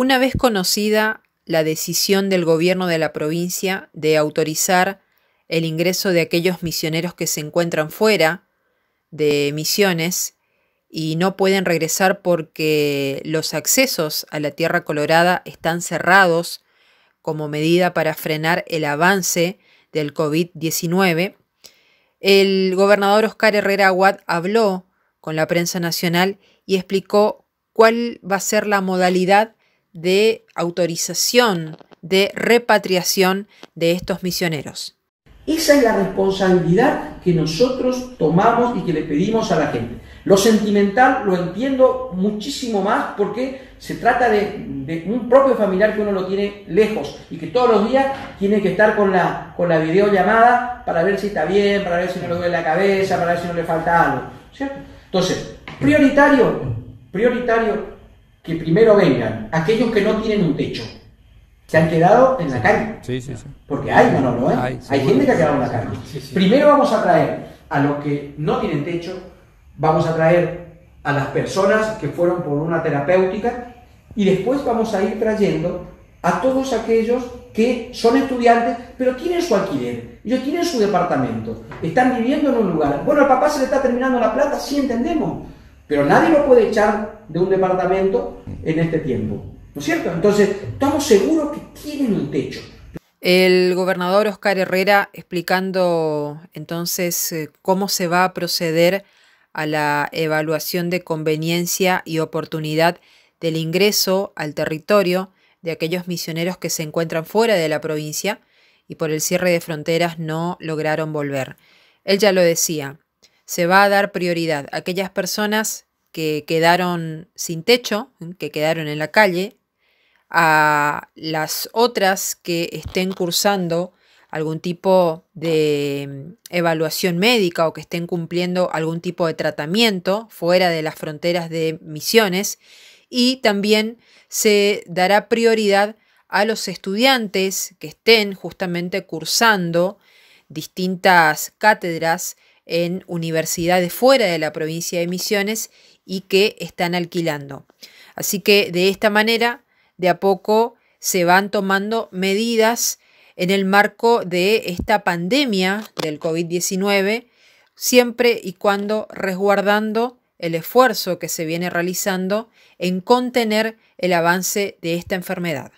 Una vez conocida la decisión del gobierno de la provincia de autorizar el ingreso de aquellos misioneros que se encuentran fuera de misiones y no pueden regresar porque los accesos a la Tierra Colorada están cerrados como medida para frenar el avance del COVID-19, el gobernador Oscar Herrera Aguad habló con la prensa nacional y explicó cuál va a ser la modalidad de autorización de repatriación de estos misioneros. Esa es la responsabilidad que nosotros tomamos y que le pedimos a la gente. Lo sentimental lo entiendo muchísimo más porque se trata de, un propio familiar que uno lo tiene lejos y que todos los días tiene que estar con la, con la videollamada para ver si está bien, para ver si no le duele la cabeza, para ver si no le falta algo. Entonces, prioritario, prioritario que primero vengan aquellos que no tienen un techo. Se han quedado en la calle. Sí, sí, Porque hay, no ¿eh? hay gente que ha quedado en la calle. Primero vamos a traer a los que no tienen techo, vamos a traer a las personas que fueron por una terapéutica y después vamos a ir trayendo a todos aquellos que son estudiantes, pero tienen su alquiler, ellos tienen su departamento, están viviendo en un lugar. Bueno, al papá se le está terminando la plata, sí entendemos, pero nadie lo puede echar de un departamento en este tiempo. ¿No es cierto? Entonces, estamos seguros que tienen un techo. El gobernador Oscar Herrera explicando entonces eh, cómo se va a proceder a la evaluación de conveniencia y oportunidad del ingreso al territorio de aquellos misioneros que se encuentran fuera de la provincia y por el cierre de fronteras no lograron volver. Él ya lo decía, se va a dar prioridad a aquellas personas que quedaron sin techo, que quedaron en la calle, a las otras que estén cursando algún tipo de mm, evaluación médica o que estén cumpliendo algún tipo de tratamiento fuera de las fronteras de misiones y también se dará prioridad a los estudiantes que estén justamente cursando distintas cátedras en universidades fuera de la provincia de Misiones y que están alquilando. Así que de esta manera, de a poco se van tomando medidas en el marco de esta pandemia del COVID-19, siempre y cuando resguardando el esfuerzo que se viene realizando en contener el avance de esta enfermedad.